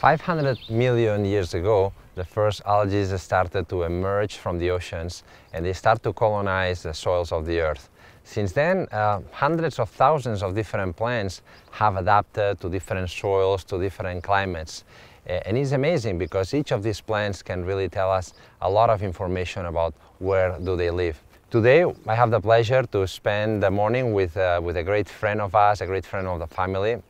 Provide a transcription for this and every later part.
500 million years ago, the first algae started to emerge from the oceans and they start to colonize the soils of the earth. Since then, uh, hundreds of thousands of different plants have adapted to different soils, to different climates. And it's amazing because each of these plants can really tell us a lot of information about where do they live. Today, I have the pleasure to spend the morning with, uh, with a great friend of us, a great friend of the family,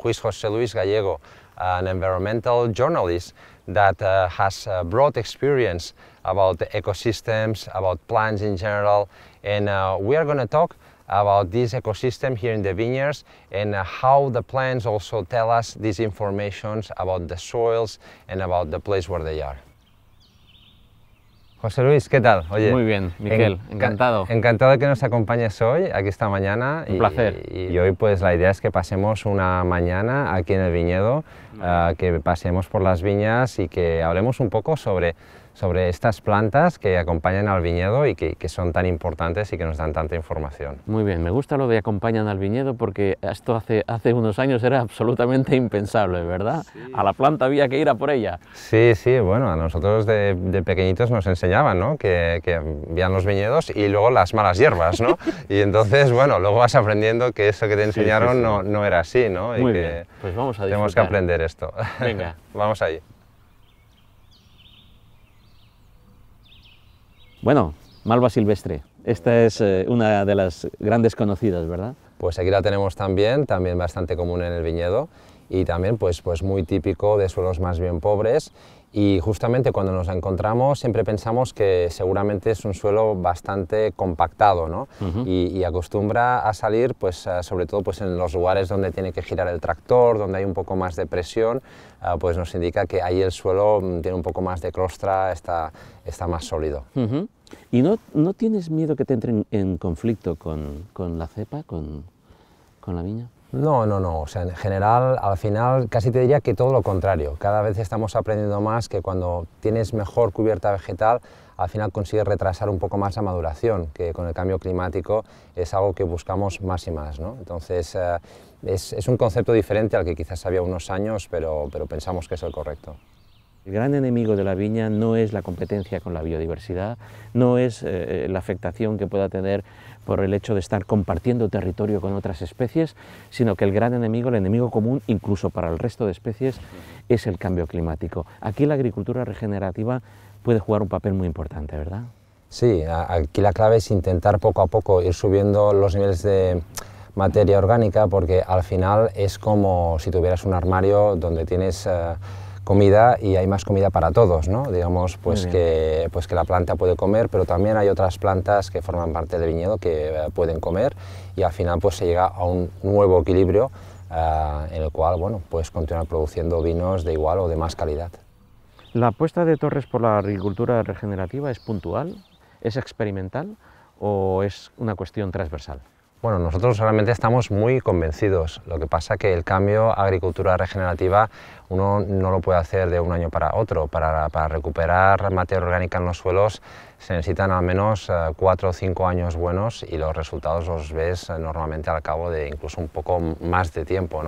who is Jose Luis Gallego, an environmental journalist that uh, has a broad experience about the ecosystems, about plants in general, and uh, we are going to talk about this ecosystem here in the vineyards and uh, how the plants also tell us these informations about the soils and about the place where they are. José Luis, ¿qué tal? Oye, Muy bien, Miguel, encantado. encantado. Encantado que nos acompañes hoy, aquí esta mañana. Un y, placer. Y, hoy pues la idea es que pasemos una mañana aquí en el viñedo, ah, que pasemos por las viñas y que hablemos un poco sobre sobre estas plantas que acompañan al viñedo y que, son tan importantes y que nos dan tanta información. Muy bien, me gusta lo de acompañan al viñedo porque esto hace, hace unos años era absolutamente impensable, ¿verdad? A la planta había que ir a por ella. Sí, sí, bueno, a nosotros de, pequeñitos nos enseñaban, Que, que habían los viñedos y luego las malas hierbas, ¿no? y entonces, bueno, luego vas aprendiendo que eso que te enseñaron No, era así, ¿no? y que pues vamos a Tenemos que aprender esto. Venga. vamos allí. Bueno, malva silvestre. Esta es eh, una de las grandes conocidas, ¿verdad? Pues aquí la tenemos también, también bastante común en el viñedo y también pues, pues muy típico de suelos más bien pobres y justamente cuando nos encontramos siempre pensamos que seguramente es un suelo bastante compactado ¿no? y, acostumbra a salir pues sobre todo pues en los lugares donde tiene que girar el tractor, donde hay un poco más de presión, ah, pues nos indica que ahí el suelo mm, tiene un poco más de crostra, está, está más sólido. ¿Y no, no, tienes miedo que te entren en conflicto con, con la cepa, con, con la viña? No, no, no. O sea, en general, al final, casi te diría que todo lo contrario. Cada vez estamos aprendiendo más que cuando tienes mejor cubierta vegetal, al final consigues retrasar un poco más la maduración, que con el cambio climático es algo que buscamos más y más. Entonces, eh, es, un concepto diferente al que quizás había unos años, pero, pero pensamos que es el correcto. El gran enemigo de la viña no es la competencia con la biodiversidad, no es eh, eh, la afectación que pueda tener por el hecho de estar compartiendo territorio con otras especies, sino que el gran enemigo, el enemigo común, incluso para el resto de especies, es el cambio climático. Aquí la agricultura regenerativa puede jugar un papel muy importante, ¿verdad? Sí, aquí la clave es intentar poco a poco ir subiendo los niveles de materia orgánica, porque al final es como si tuvieras un armario donde tienes... Eh, comida y hay más comida para todos, ¿no? Digamos pues que, pues que la planta puede comer, pero también hay otras plantas que forman parte del viñedo que eh, pueden comer y al final pues se llega a un nuevo equilibrio eh, en el cual, bueno, puedes continuar produciendo vinos de igual o de más calidad. ¿La apuesta de Torres por la agricultura regenerativa es puntual, es experimental o es una cuestión transversal? Bueno, nosotros realmente estamos muy convencidos. Lo que pasa es que el cambio a agricultura regenerativa uno no lo puede hacer de un año para otro. Para, recuperar materia orgánica en los suelos se necesitan al menos eh, cuatro o cinco años buenos y los resultados los ves eh, normalmente al cabo de incluso un poco más de tiempo.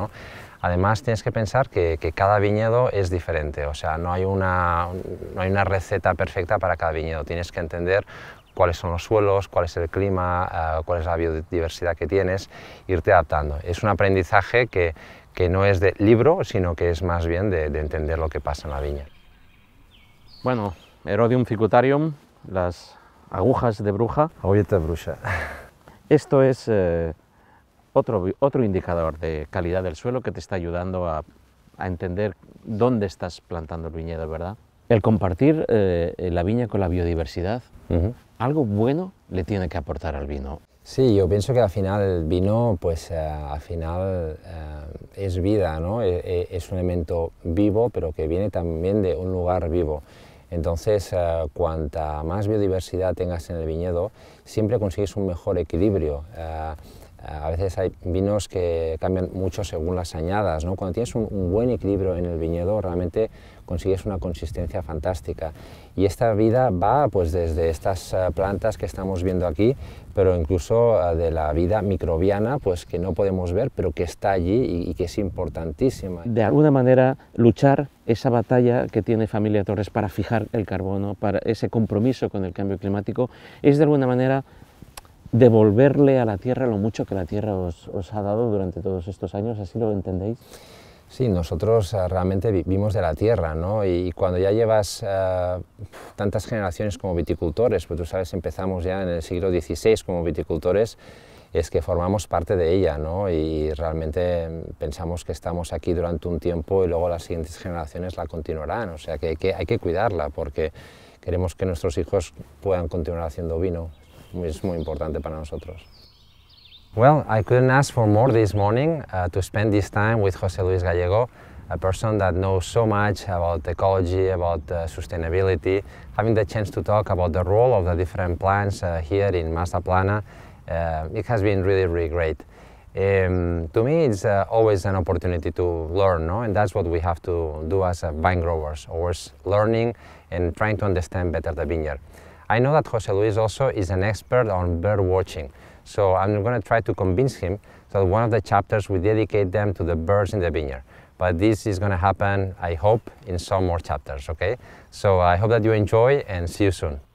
Además, tienes que pensar que, cada viñedo es diferente, o sea, no hay, una, no hay una receta perfecta para cada viñedo. Tienes que entender cuáles son los suelos, cuál es el clima, eh, cuál es la biodiversidad que tienes, irte adaptando. Es un aprendizaje que, no es de libro, sino que es más bien de, entender lo que pasa en la viña. Bueno, erodium ficutarium, las agujas de bruja. Agujetas de bruja. Esto es eh, otro, indicador de calidad del suelo que te está ayudando a entender dónde estás plantando el viñedo, ¿verdad? El compartir eh, la viña con la biodiversidad, algo bueno le tiene que aportar al vino. Sí, yo pienso que al final el vino, pues eh, al final eh, es vida, ¿no? E, e, es un elemento vivo, pero que viene también de un lugar vivo. Entonces, cuanta más biodiversidad tengas en el viñedo, siempre consigues un mejor equilibrio. A veces hay vinos que cambian mucho según las añadas. ¿no? Cuando tienes un, buen equilibrio en el viñedo, realmente consigues una consistencia fantástica. Y esta vida va pues, desde estas eh, plantas que estamos viendo aquí, pero incluso eh, de la vida microbiana pues, que no podemos ver, pero que está allí y que es importantísima. De alguna manera, luchar esa batalla que tiene Familia Torres para fijar el carbono, para ese compromiso con el cambio climático, es de alguna manera devolverle a la tierra lo mucho que la tierra os, ha dado durante todos estos años, ¿así lo entendéis? Sí, nosotros eh, realmente vivimos de la tierra, ¿no? Y cuando ya llevas eh, tantas generaciones como viticultores, pues tú sabes, empezamos ya en el siglo XVI como viticultores, es que formamos parte de ella, ¿no? Y realmente pensamos que estamos aquí durante un tiempo y luego las siguientes generaciones la continuarán, o sea que hay que, hay que cuidarla porque queremos que nuestros hijos puedan continuar haciendo vino. is muy importante para nosotros. Well, I couldn't ask for more this morning uh, to spend this time with Jose Luis Gallego, a person that knows so much about ecology, about uh, sustainability, having the chance to talk about the role of the different plants uh, here in Mazaplana, uh, it has been really, really great. Um, to me, it's uh, always an opportunity to learn, no? and that's what we have to do as uh, vine growers, always learning and trying to understand better the vineyard. I know that Jose Luis also is an expert on bird watching, so I'm going to try to convince him that one of the chapters we dedicate them to the birds in the vineyard. But this is going to happen, I hope, in some more chapters, okay? So I hope that you enjoy and see you soon.